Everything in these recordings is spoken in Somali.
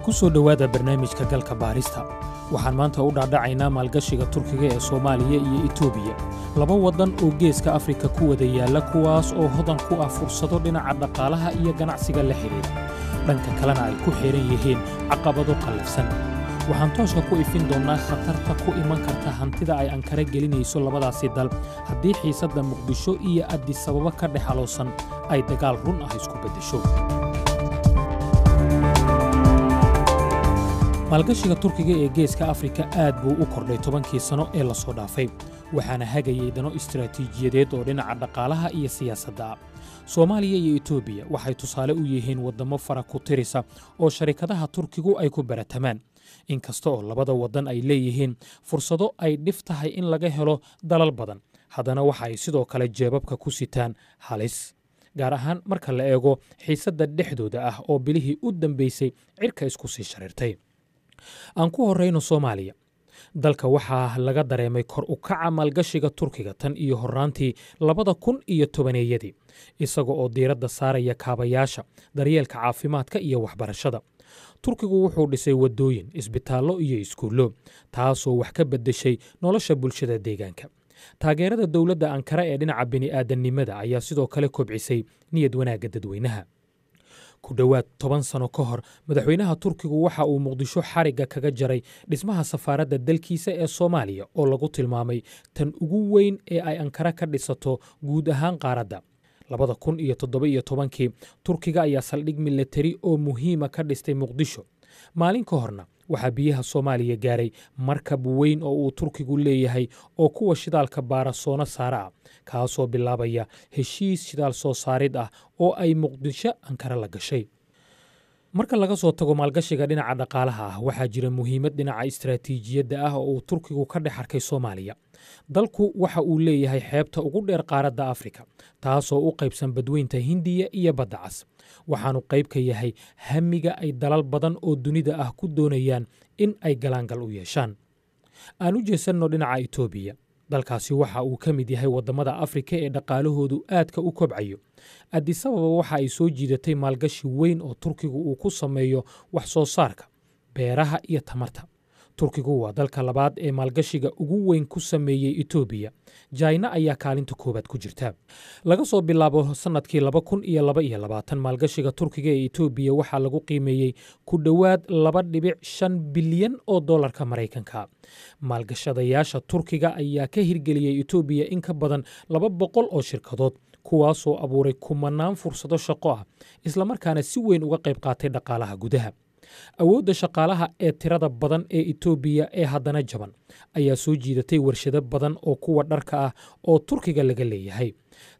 ku soo dhowaada barnaamijka galka baarista waxaan maanta u dhaadhacaynaa maalgashiga turkiga ee soomaaliya iyo itoobiya laba waddan oo geeska afrika ku wada yaalla kuwaas oo hodan ku ah fursado dhinaca dhaqaalaha iyo ganacsiga la xidhiidha dhanka kalena ay ku xidhan yihiin caqabado qallafsan waxaan tooska ku ifin doonnaa khatarta ku iman karta hantida ay ankara gelinayso labadaasi dal haddii xiisadda muqdisho iyo addi sababo ka dhexaloosan ay dagaal run ah isku beddesho maalgashiga turkiga ee geeska afrika aad buu u kordhay tobankii sano ee lasoo dhaafay waxaana hagayay dano istaraatiijiyadeed oo dhinaca dhaqaalaha iyo siyaasadda soomaaliya iyo etoobiya waxay tusaale u yihiin waddamo fara ku tirisa oo sharikadaha turkigu ay ku baratamaan in kasta oo labada waddan ay leeyihiin fursado ay dhif tahay in laga helo dalal badan haddana waxa ay sidoo kale jeebabka ku sitaan halis gaar ahaan marka la eego xiisadda dhexdooda ah oo bilihii u dambaysay cirka isku sii shariirtay aan ku horeyno soomaaliya dalka waxaa laga dareemay kor u kaca maalgashiga turkiga tan iyo horaantii labada kun iyo tobaneeyadii isaga oo diiradda saaraya kaabayaasha daryeelka caafimaadka iyo waxbarashada turkigu wuxuu dhisay wadooyin isbitaallo iyo iskuullo taasoo wax ka beddeshay nolosha bulshada deegaanka taageerada dowladda ankara ee dhinaca bini-aadannimada ayaa sidoo kale kobcisay niyad wanaagga dadweynaha ku dhowaad toban sano ka hor madaxweynaha turkigu waxa uu muqdisho xariga kaga jaray dhismaha safaaradda dalkiisa ee soomaaliya oo lagu tilmaamay tan ugu weyn ee ay ankara ka dhisato guud ahaan qaaradda labada kun iyo toddoba-iyo tobankii turkiga ayaa saldhig milateri oo muhiima ka dhistay muqdisho maalin ka horna waxaa biyaha soomaaliya gaaray markab weyn oo uu turkigu leeyahay oo kuwa shidaalka baara soono saare ah kaasoo bilaabaya heshiis shidaal soo saarid ah oo ay muqdisho ankara la gashay marka laga soo tago maalgashiga dhinaca dhaqaalaha ah waxaa jira muhiimad dhinaca istaraatiijiyadda ah oo uu turkigu ka dhex arkay soomaaliya dalku waxa uu leeyahay xeebta ugu dheer qaaradda afrika taasoo u qaybsan badweynta hindiya iyo badda cas waxaanu qayb ka yahay hamiga ay dalal badan oo dunida ah ku doonayaan in ay galaangal u yeeshaan aan u jeesanno dhinaca etoobiya dalkaasi waxa uu ka mid yahay waddamada afrika ee dhaqaalahoodu aadka u kobcayo adisababa waxa ay soo jiidatay maalgashi weyn oo turkigu uu ku sameeyo wax soo saarka beeraha iyo tamarta turkigu waa dalka labaad ee maalgashiga ugu weyn ku sameeyey etoobiya jaina ayaa kaalinta koowaad ku jirta laga soo bilaabo sanadkii maalgashiga turkiga ee etoobiya waxaa lagu qiimeeyey ku dhowaad laba dhibic shan bilyan oo dolarka maraykanka maalgashadayaasha turkiga ayaa ka hirgeliyey etoobiya in ka badan laba boqol oo shirkadood kuwaasoo abuuray kumanaan fursado shaqo ah islamarkaana si weyn uga qayb qaatay dhaqaalaha gudaha awoodda shaqaalaha ee tirada badan ee etoobiya ee haddana jaban ayaa soo jiidatay warshado badan oo kuwa dharka ah oo turkiga laga leeyahay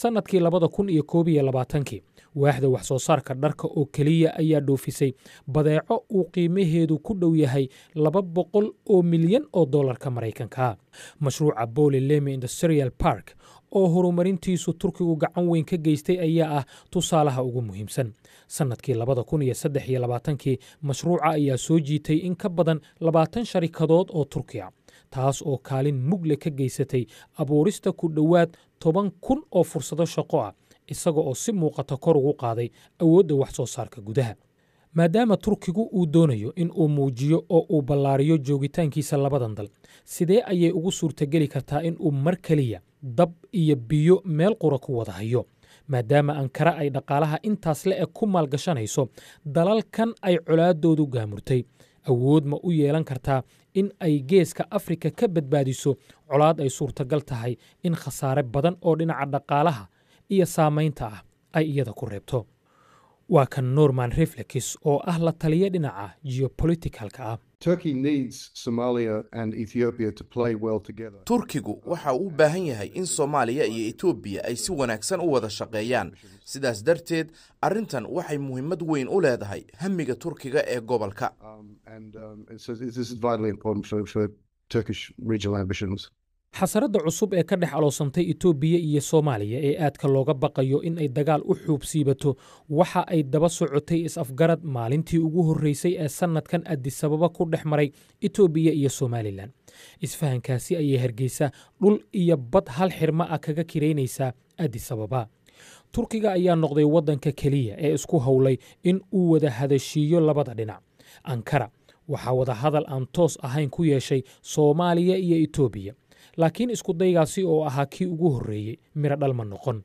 sannadkii labada kun iyo koob iyo labaatankii waaxda wax soo saarka dharka oo keliya ayaa dhoofisay badeeco uu qiimaheedu ku dhow yahay laba boqol oo milyan oo dollarka maraykanka mashruuca boli lemi industrial park oo horumarintiisu turkigu gacan weyn ka geystay ayaa ah tusaalaha ugu muhiimsan sannadkii labada kun iyo saddex iyo labaatankii mashruuca ayaa soo jiitay in ka badan labaatan sharikadood oo turkiya taas oo kaalin mugle ka geysatay abuurista ku dhowaad toban kun oo fursado shaqo ah isaga oo si muuqata kor ugu qaaday awoodda wax soo saarka gudaha maadaama turkigu uu doonayo in uu muujiyo oo uu ballaariyo joogitaankiisa labadan dal sidee ayay ugu suurtageli kartaa in uu mar keliya dab iyo biyo meel qura ku wada hayo maadaama ankara ay dhaqaalaha intaas le eg ku maalgashanayso dalalkan ay colaadoodu gaamurtay awood ma u yeelan kartaa in ay geeska afrika ka badbaadiso colaad ay suurtagal tahay in khasaare badan oo dhinaca dhaqaalaha iyo saamaynta ah ay iyada ku reebto waa kan norman reflekis oo ah la taliya dhinaca geobolitikalka ah turkigu waxa uu u baahan yahay in soomaaliya iyo etoobiya ay si wanaagsan u wada shaqeeyaan sidaas darteed arrintan waxay muhiimad weyn u leedahay hamiga turkiga ee gobolka um, um, xasaradda cusub ee ka dhex aloosantay itoobiya iyo soomaaliya ee aadka looga baqayo in ay dagaal u xuubsiibato waxa ay daba socotay is-afgarad maalintii ugu horreysay ee sannadkan adisababa ku dhex maray etoobiya iyo somalilan isfahankaasi ayay hargeysa dhul iyo bad hal xirma ah kaga kiraynaysaa adisababa turkiga ayaa noqday waddanka keliya ee isku howlay in uu wada hadashiiyo labada dhinac ankara waxaa wada hadal aan toos ahayn ku yeeshay soomaaliya iyo etoobiya laakiin iskudaygaasi oo ahaa kii ugu horreeyey midho dhal ma noqon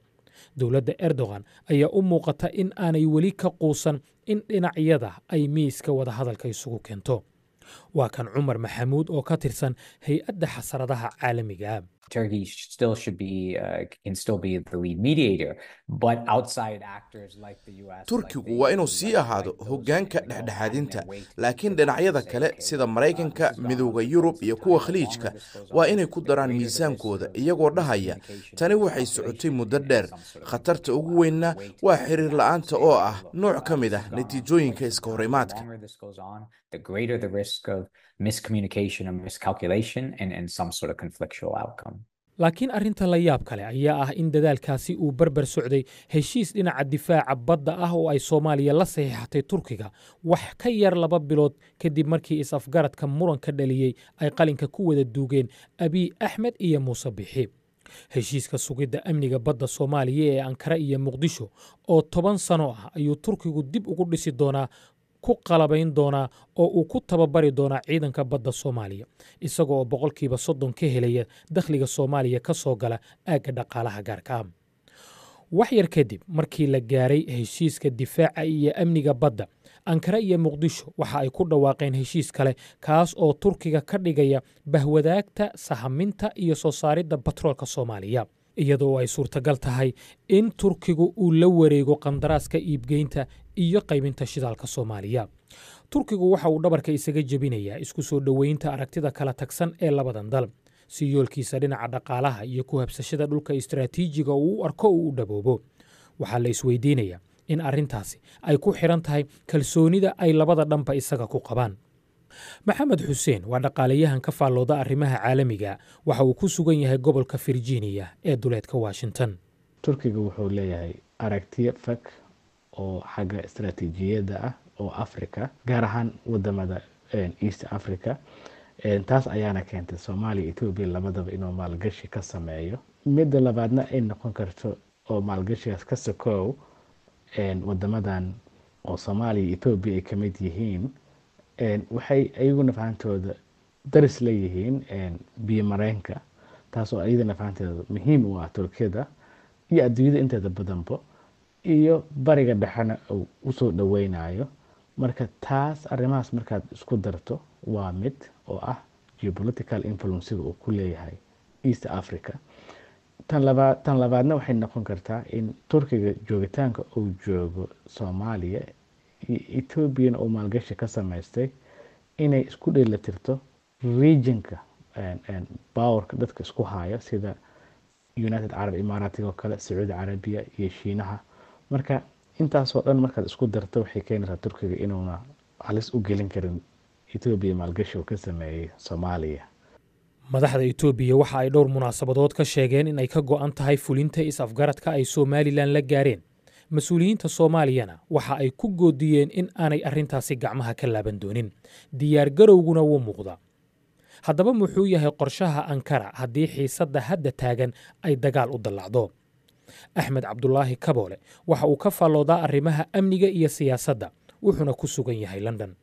dowladda erdogan ayaa u muuqata in aanay weli ka quusan in dhinacyada ay miiska wadahadalka isugu keento waa kan cumar maxamuud oo ka tirsan hay-adda xasaradaha caalamiga ah. uh, turkigu waa inuu sii ahaado hoggaanka dhexdhexaadinta laakiin dhinacyada kale sida maraykanka midooda yurub iyo kuwa khaliijka waa inay ku daraan miisaankooda iyagoo dhahaya tani waxay socotay muddo dheer khatarta ugu weynna waa xiriir la-aanta oo ah nooc uh, ka mid ah natiijooyinka iska horimaadka risk of miscommunication or miscalculation and, and some sort of conflictual outcome laakiin arrinta la yaab kale ayaa ah in dadaalkaasi uu berber socday heshiis dhinaca difaaca badda ah oo ay soomaaliya la saxiixatay turkiga wax ka yar laba bilood kadib markii is-afgaradka muranka dhaliyey ay qalinka ku wada duugeen abiy axmed iyo muuse bixi heshiiska sugidda amniga badda soomaaliya ee ankara iyo muqdisho oo toban sano ah ayuu turkigu dib ugu dhisi doonaa ku qalabayn doonaa oo uu ku tababari doonaa ciidanka badda soomaaliya isaga oo boqolkiiba soddon ka helaya dakhliga soomaaliya ka soo gala aagga dhaqaalaha gaarka ah wax yar kadib markii la gaaray heshiiska difaaca iyo amniga badda ankara iyo muqdisho waxa ay ku dhawaaqeen heshiis kale kaas oo turkiga ka dhigaya bahwadaagta sahaminta iyo soo saaridda batroolka soomaaliya iyadoo ay suurtagal tahay in turkigu uu la wareego qandaraaska iibgeynta iyo qaybinta shidaalka soomaaliya turkigu waxa uu dhabarka isaga jebinayaa isku soo dhoweynta aragtida kala tagsan ee labadan dal si yoolkiisa dhinaca dhaqaalaha iyo ku habsashada dhulka istaraatiijiga uu u arko uu u dhaboobo waxaa la isweydiinayaa in arrintaasi ay ku xiran tahay kalsoonida ay labada dhanba isaga ku qabaan maxamed xuseen waa dhaqaalayahan ka faallooda arrimaha caalamiga waxa uu ku sugan yahay gobolka virginia ee duleedka washington turkiga wuxuu leeyahay aragtiyo fag oo xagga istraatiijiyada ah oo africa gaar ahaan wadamada eh, east africa eh, taas ayaana keentay soomaaliya ethoobia labadaba inuu maalgashi ka sameeyo midda labaadna ay noqon karto oo maalgashigaas ka sokow eh, wadamadan oo soomaaliya ethoobia ay kamid yihiin waxay ayaguna fahantooda daris leeyihiin biyo mareenka taasoo ayada fahanteeda muhiim u ah turkiyada iyo adduunyada inteeda badanbo iyo bariga dhexena uu usoo dhoweynayo marka taas arrimahaas markaad isku darto waa mid oo ah geopolitical influenciga uu ku leeyahay east africa tan labaadna waxay noqon kartaa in turkiga joogitaanka uu joogo soomaaliya iyo Ethiopian oo maalgashi ka samaystay inay isku dheelitirto regionka powerka dadka isku haya sida United Arab Emirates oo kale Sacuudi Carabiya iyo Shiinaha marka intaasoo dhan markaad isku darto waxay keenaysaa Turkiga inuuna halis u gelin karin Itoobiya maalgashi uu ka sameeyey Soomaaliya madaxda etoobiya waxa ay dhowr munaasabadood ka sheegeen in ay ka go'an tahay fulinta is-afgaradka ay somalilan la gaareen mas-uuliyiinta soomaaliyana waxa ay ku goodiyeen in aanay arrintaasi gacmaha ka laaban doonin diyaargarowguna wuu muuqda haddaba muxuu yahay qorshaha ankara haddii xiisadda hadda taagan ay dagaal u dallacdo axmed cabdulaahi kaboole waxa uu ka falloodaa arrimaha amniga iyo siyaasadda wuxuuna ku sugan yahay london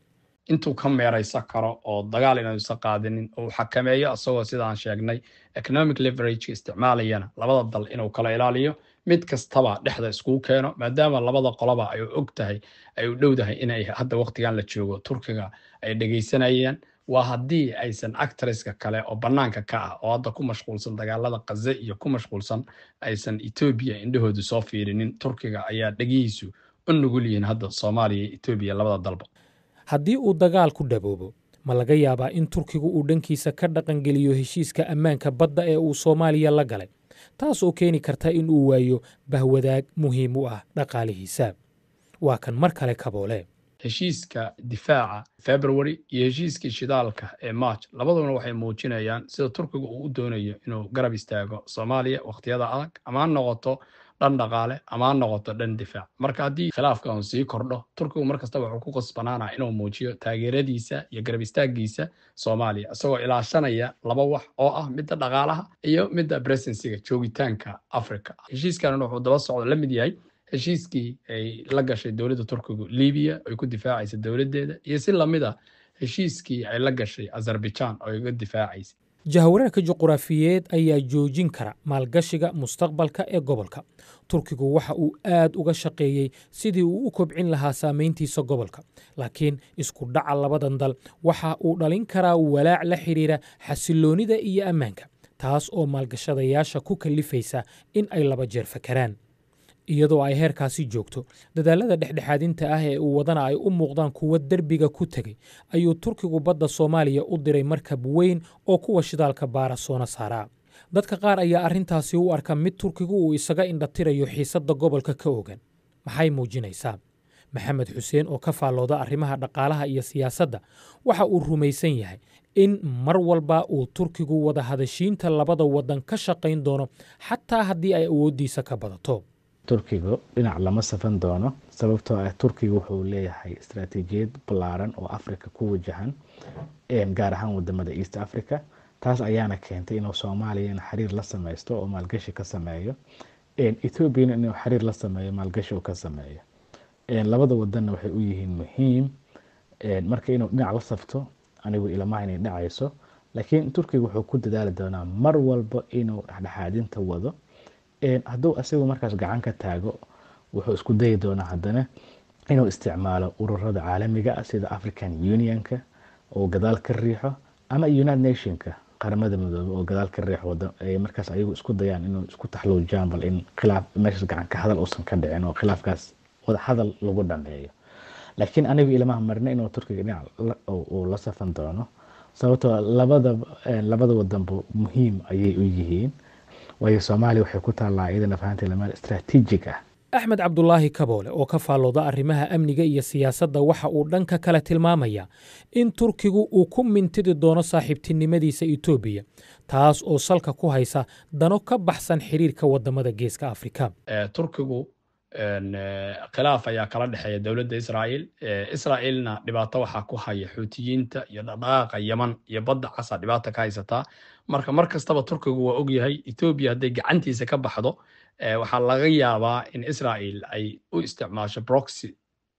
intuu ka meeraysan karo oo dagaal inaysan qaadinin oo uu xakameeyo asagoo sidaan sheegnay economic leverageka isticmaalayana labada dal inuu kala ilaaliyo mid kastaba dhexda iskugu keeno maadaama labada qolaba ay og tahay ay u dhowdahay inay hadda waqtigan la joogo turkiga ay dhegaysanayeen waa haddii aysan actreska kale oo bannaanka ka ah oo hadda ku mashquulsan dagaalada khaze iyo ku mashquulsan aysan etoobiya indhahoodu soo fiirinin turkiga ayaa dhegihiisu u nugul yihiin hadda soomaaliya iyo etoobiya labada dalba haddii uu dagaal ku dhaboobo ma laga yaabaa in turkigu uu dhankiisa ka dhaqangeliyo heshiiska ammaanka badda ee uu soomaaliya la galay taas oo keeni karta in uu waayo bahwadaag muhiim u ah dhaqaalihiisa waa kan mar kale kaboole heshiiska difaaca february iyo heshiiska shidaalka ee march labaduna waxay muujinayaan sida turkiga uu u doonayo inuu garab istaago soomaaliya wakhtiyada adag ama ha noqoto dhan dhaqaale ama ha noqoto dhan difaac marka haddii khilaafka un sii kordho turkigu mar wuxuu ku qasbanaana inuu muujiyo taageeradiisa iyo garab istaaggiisa soomaaliya isagoo ilaashanaya laba wax oo ah midda dhaqaalaha iyo midda bresensiga joogitaanka africa heshiiskan wuxuu daba socdo la mid yahay heshiiskii ay la gashay dowladda turkigu libiya oy ku difaacaysa dowladdeeda iyo si lamid a ah heshiiskii ay la gashay azerbaijaan oo ay difaacaysa jahawareerka juquraafiyeed ayaa joojin kara maalgashiga mustaqbalka ee gobolka turkigu waxa uu aad uga shaqeeyey sidii uu u kobcin lahaa saameyntiisa gobolka laakiin isku dhaca labadan dal waxa uu dhalin karaa walaac la xidhiira xasiloonida iyo ammaanka taas oo maalgashadayaasha ku kallifaysa in ay laba jeer fakaraan iyadoo ay heerkaasi joogto dadaalada dhexdhexaadinta ah ee uu wadana ay u muuqdaan kuwa derbiga ku tegay ayuu turkigu badda soomaaliya u diray markab weyn oo kuwa shidaalka baara soona saaraa dadka qaar ayaa arrintaasi u arka mid turkigu uu isaga indhatirayo xiisadda gobolka ka ogan maxay muujinaysaa maxamed xuseen oo ka faallooda arrimaha dhaqaalaha iyo siyaasadda waxa uu rumaysan yahay in mar walba uu turkigu wadahadashiinta labada waddan ka shaqayn doono xataa haddii ay awooddiisa ka badato turkiga dhinac lama safan doono sababtoo ah turkiga wuxuu leeyahay istaraatiijiyad ballaaran oo africa ku wajahan gaar ahaan wadamada east africa taas ayaana keentay inuu soomaaliyana xiriir la sameysto oo maalgashi ka sameeyo ethoobiana inuu xiriir la sameeyo maalgashi uu ka sameeyo labada wadanna waxay u yihiin muhiim marka inuu dhinac la safto anigu ilamaha inay dhacayso laakiin turkiga wuxuu ku dadaali doonaa mar walba inuu dhexdhexaadinta wado hadduu asagu markaas gacan ka taago wuxuu isku dayi doonaa haddana inuu isticmaalo ururada caalamiga ah sida african unionka oo gadaal ka riixo ama united nationka qaramada midoobe oo gadaal ka riixo markaas ayagu isku dayaan inuu isku taxluujaan bal in khilaaf meeshaas gacanka hadal uusan ka dhicin oo khilaafkaas wada lagu dhameeyo laakiin anigu ilamaha marna inuu turkiga dhinac uu la safan doono sababtoo ah labada labada wadanba muhiim ayay u yihiin waayo soomaaliya waxay ku taallaa iyada lafahanteeda meel istraatiijig ah axmed cabdulaahi kaboole oo ka faallooda arrimaha amniga iyo siyaasadda waxa uu dhanka kale tilmaamayaa in turkigu uu ku mintidi doono saaxiibtinimadiisa etoobiya taas oo salka ku haysa dano ka baxsan xiriirka wadamada geeska afrika turkigu Eh, khilaaf ayaa kala dhexeeya dowladda israa'iil eh, israa'iilna dhibaato waxaa ku haya xuutiyiinta iyo dhaqaaqa yeman iyo badda casa dhibaata ka haysataa marka mar kastaba turkigu waa ogyahay etoobiya hadday gacantiisa ka baxdo eh, waxaa laga yaabaa in israa'iil ay u isticmaasho broxy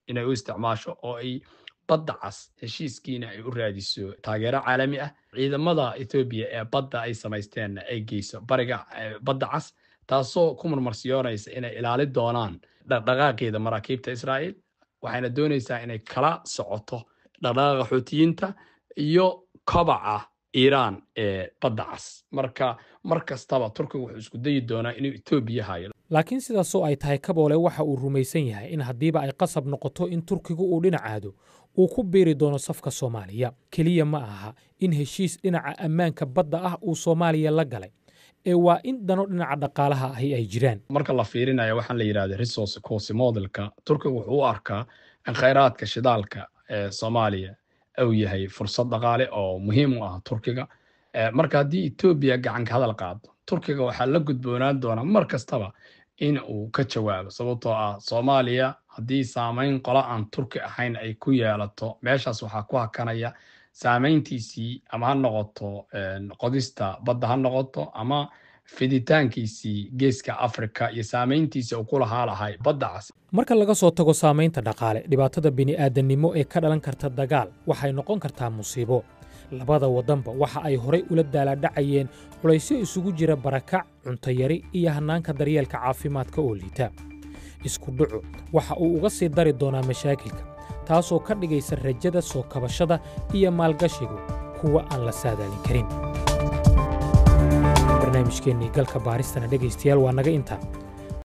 inay u isticmaasho oo ay badda cas heshiiskiina ay u raadiso taageero caalami ah ciidamada etoobiya ee badda ay samaysteenna ay geyso bariga badda cas taasoo ku murmarsiyoonaysa inay ilaali doonaan dhaqdhaqaaqeeda maraakiibta israa'iil waxayna doonaysaa inay kala socoto dhaqdhaqaaqa xuutiyiinta iyo kobaca iiraan ee badda cas marka mar kastaba turkiga wuxuu isku dayi doonaa inuu etoobiya hayo laakiin sidaasoo ay tahay kaboole waxa uu rumaysan yahay in haddiiba ay qasab noqoto in turkigu uu dhinac aado uu ku biiri doono safka soomaaliya keliya ma aha in heshiis dhinaca ammaanka badda ah uu soomaaliya la galay ee waa in dano dhinaca dhaqaalaha ahi ay jiraan marka la fiirinayo waxaan la yidhahda resource cost modelka turkiga wuxuu u arkaa in khayraadka shidaalka ee soomaaliya uu yahay fursad dhaqaale oo muhiim u ah turkiga marka haddii etoobiya gacan ka hadal qaado turkiga waxaa la gudboonaan doonaa mar kastaba in uu ka jawaabo sababtoo ah soomaaliya haddii saameyn qola aan turki ahayn ay ku yeelato meeshaas waxaa ku hakanaya saameyntiisii ama ha noqoto eh, qodista badda ha noqoto ama fiditaankiisii geeska afrika iyo saameyntiisa uu ku lahaa lahay baddacaasi marka laga soo tago saamaynta dhaqaale dhibaatada bini'aadannimo ee ka dhalan karta dagaal waxay noqon kartaa musiibo labada waddanba waxa ay horay ula daalaadhacayeen culaysyo isugu jira barakac cuntayari iyo hannaanka daryeelka caafimaadka oo liita iskudhacu waxa uu uga sii dari doonaa mashaakilka taasoo ka dhigaysa rajada soo kabashada iyo maalgashigu kuwa aan la saadaalin karin barnaamijkeennii galka baaristana dhegaystayaal waa naga intaa